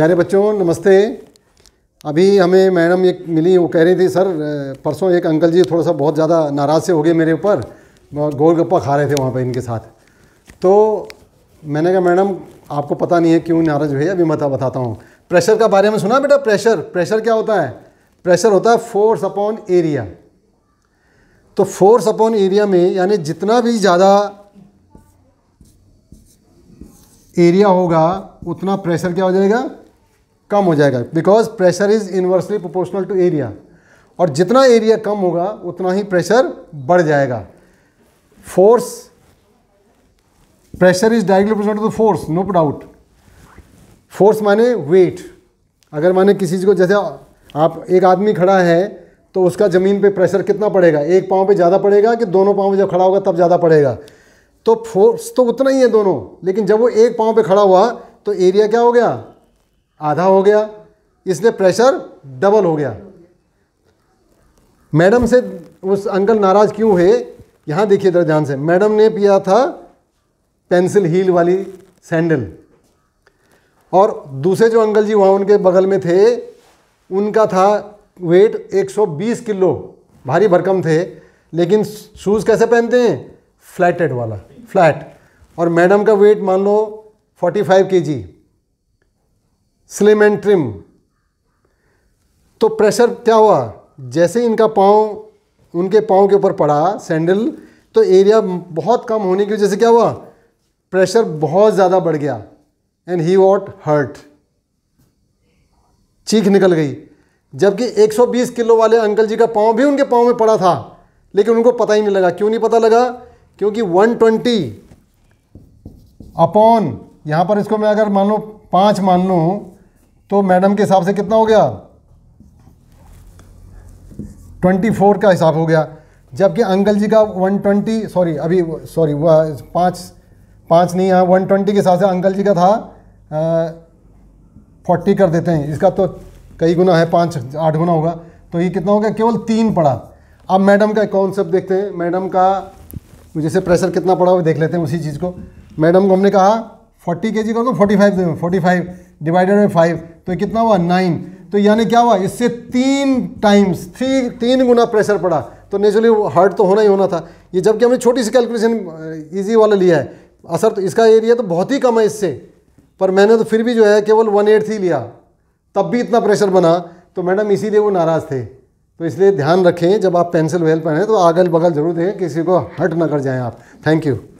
प्यारे बच्चों नमस्ते अभी हमें मैडम एक मिली वो कह रही थी सर परसों एक अंकल जी थोड़ा सा बहुत ज़्यादा नाराज़ से हो गए मेरे ऊपर गोलगप्पा खा रहे थे वहाँ पर इनके साथ तो मैंने कहा मैडम आपको पता नहीं है क्यों नाराज़ हुए अभी मैं बताता हूँ प्रेशर का बारे में सुना बेटा प्रेशर प्रेशर क्या होता है प्रेशर होता है फोर्स अपॉन एरिया तो फोर्स अपॉन एरिया में यानी जितना भी ज़्यादा एरिया होगा उतना प्रेशर क्या हो जाएगा कम हो जाएगा because pressure is inversely proportional to area और जितना एरिया कम होगा उतना ही प्रेशर बढ़ जाएगा force pressure is directly proportional to the force no doubt force माने वेट अगर माने किसी चीज़ को जैसे आप एक आदमी खड़ा है तो उसका ज़मीन पे प्रेशर कितना पड़ेगा एक पाँव पे ज़्यादा पड़ेगा कि दोनों पाँव पे जब खड़ा होगा तब ज़्यादा पड़ेगा तो फोर्स तो उतना ही है दोनों लेकिन जब वो एक पाँव पे खड़ा हुआ तो एरिया क्या हो गया आधा हो गया इसलिए प्रेशर डबल हो गया मैडम से उस अंकल नाराज़ क्यों हुए यहाँ देखिए इधर ध्यान से मैडम ने पिया था पेंसिल हील वाली सैंडल और दूसरे जो अंकल जी वहाँ उनके बगल में थे उनका था वेट 120 किलो भारी भरकम थे लेकिन शूज़ कैसे पहनते हैं फ्लैटेड वाला फ्लैट और मैडम का वेट मान लो 45 केजी स्लिम एंड ट्रिम तो प्रेशर क्या हुआ जैसे ही इनका पाँव उनके पाँव के ऊपर पड़ा सैंडल तो एरिया बहुत कम होने की वजह से क्या हुआ प्रेशर बहुत ज़्यादा बढ़ गया एंड ही वॉट हर्ट चीख निकल गई जबकि 120 किलो वाले अंकल जी का पाँव भी उनके पाँव में पड़ा था लेकिन उनको पता ही नहीं लगा क्यों नहीं पता लगा क्योंकि 120 अपॉन यहाँ पर इसको मैं अगर मान लो पाँच मान लूँ तो मैडम के हिसाब से कितना हो गया 24 का हिसाब हो गया जबकि अंकल जी का 120 सॉरी अभी सॉरी वह पाँच पाँच नहीं है हाँ, वन ट्वेंटी के हिसाब से अंकल जी का था फोर्टी कर देते हैं इसका तो कई गुना है पाँच आठ गुना होगा तो ये कितना हो गया केवल तीन पड़ा अब मैडम का कॉन्सेप्ट देखते हैं मैडम का जैसे प्रेशर कितना पड़ा हुआ देख लेते हैं उसी चीज़ को मैडम को हमने कहा फोर्टी के जी कर दो forty five forty five divided by five तो कितना हुआ नाइन तो यानी क्या हुआ इससे तीन टाइम्स थ्री तीन गुना प्रेशर पड़ा तो नेचुरली हार्ड तो होना ही होना था ये जबकि हमने छोटी सी कैलकुलेशन ईजी वाला लिया है असर तो इसका एरिया तो बहुत ही कम है इससे पर मैंने तो फिर भी जो है केवल वन एट ही लिया तब भी इतना प्रेशर बना तो मैडम इसीलिए वो नाराज़ थे तो इसलिए ध्यान रखें जब आप पेंसिल वेल पहने तो अगल बगल जरूर दें किसी को हट ना कर जाएं आप थैंक यू